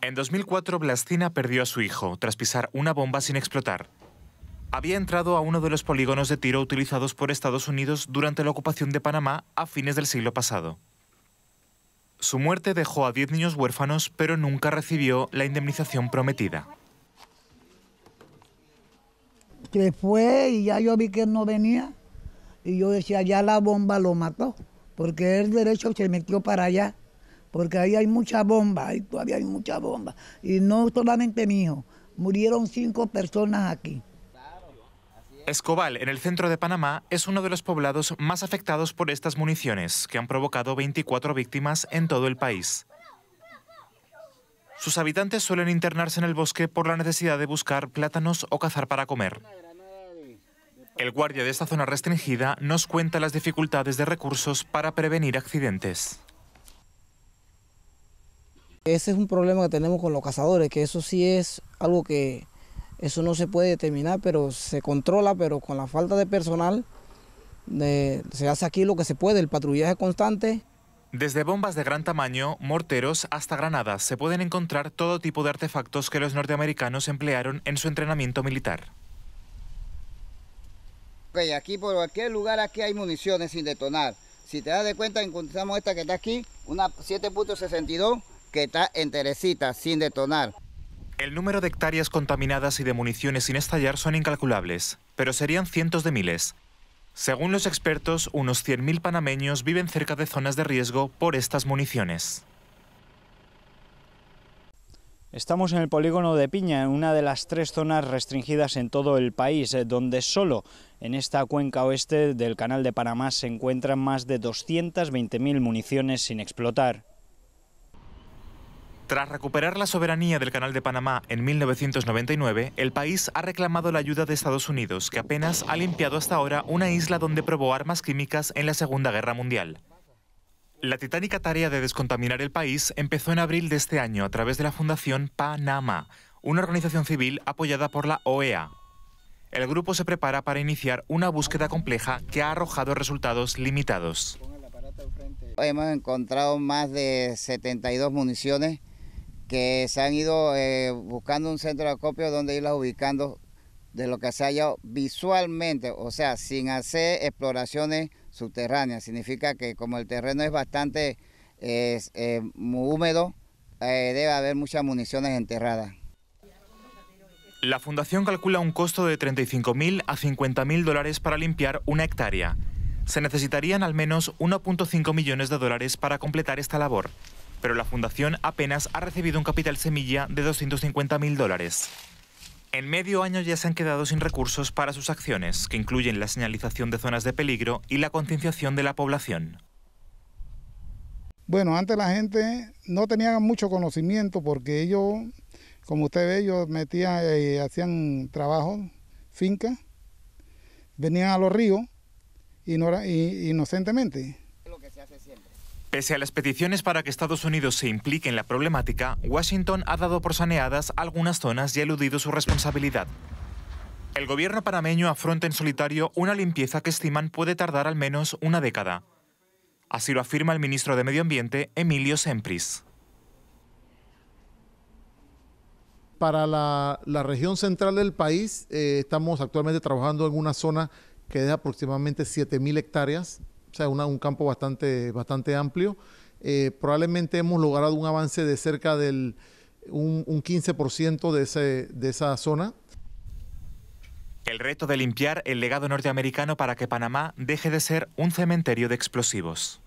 En 2004, Blastina perdió a su hijo tras pisar una bomba sin explotar. Había entrado a uno de los polígonos de tiro utilizados por Estados Unidos durante la ocupación de Panamá a fines del siglo pasado. Su muerte dejó a 10 niños huérfanos, pero nunca recibió la indemnización prometida. Se fue y ya yo vi que no venía. Y yo decía, ya la bomba lo mató, porque el derecho se metió para allá porque ahí hay mucha bomba, todavía hay mucha bomba. Y no solamente mi murieron cinco personas aquí. Escobal, en el centro de Panamá, es uno de los poblados más afectados por estas municiones, que han provocado 24 víctimas en todo el país. Sus habitantes suelen internarse en el bosque por la necesidad de buscar plátanos o cazar para comer. El guardia de esta zona restringida nos cuenta las dificultades de recursos para prevenir accidentes. Ese es un problema que tenemos con los cazadores, que eso sí es algo que eso no se puede determinar, pero se controla, pero con la falta de personal se hace aquí lo que se puede, el patrullaje constante. Desde bombas de gran tamaño, morteros hasta granadas, se pueden encontrar todo tipo de artefactos que los norteamericanos emplearon en su entrenamiento militar. aquí por cualquier lugar aquí hay municiones sin detonar. Si te das cuenta, encontramos esta que está aquí, una 7.62, que está sin detonar. El número de hectáreas contaminadas y de municiones sin estallar son incalculables, pero serían cientos de miles. Según los expertos, unos 100.000 panameños viven cerca de zonas de riesgo por estas municiones. Estamos en el polígono de Piña, en una de las tres zonas restringidas en todo el país, eh, donde solo en esta cuenca oeste del Canal de Panamá se encuentran más de 220.000 municiones sin explotar. Tras recuperar la soberanía del Canal de Panamá en 1999, el país ha reclamado la ayuda de Estados Unidos, que apenas ha limpiado hasta ahora una isla donde probó armas químicas en la Segunda Guerra Mundial. La titánica tarea de descontaminar el país empezó en abril de este año a través de la Fundación Panamá, una organización civil apoyada por la OEA. El grupo se prepara para iniciar una búsqueda compleja que ha arrojado resultados limitados. Hemos encontrado más de 72 municiones que se han ido eh, buscando un centro de acopio donde irlas ubicando de lo que se haya visualmente, o sea, sin hacer exploraciones subterráneas. Significa que como el terreno es bastante eh, húmedo, eh, debe haber muchas municiones enterradas. La fundación calcula un costo de 35.000 a 50.000 dólares para limpiar una hectárea. Se necesitarían al menos 1.5 millones de dólares para completar esta labor pero la fundación apenas ha recibido un capital semilla de 250.000 dólares. En medio año ya se han quedado sin recursos para sus acciones, que incluyen la señalización de zonas de peligro y la concienciación de la población. Bueno, antes la gente no tenía mucho conocimiento porque ellos, como usted ve, ellos metían, y eh, hacían trabajo, finca, venían a los ríos y, inocentemente. lo que se hace siempre. Pese a las peticiones para que Estados Unidos se implique en la problemática, Washington ha dado por saneadas algunas zonas y ha eludido su responsabilidad. El gobierno panameño afronta en solitario una limpieza que estiman puede tardar al menos una década. Así lo afirma el ministro de Medio Ambiente, Emilio Sempris. Para la, región central del país eh, estamos actualmente trabajando en una zona que es de aproximadamente 7.000 hectáreas o sea, un campo bastante, bastante amplio. Eh, probablemente hemos logrado un avance de cerca del un, un 15% de, ese, de esa zona. El reto de limpiar el legado norteamericano para que Panamá deje de ser un cementerio de explosivos.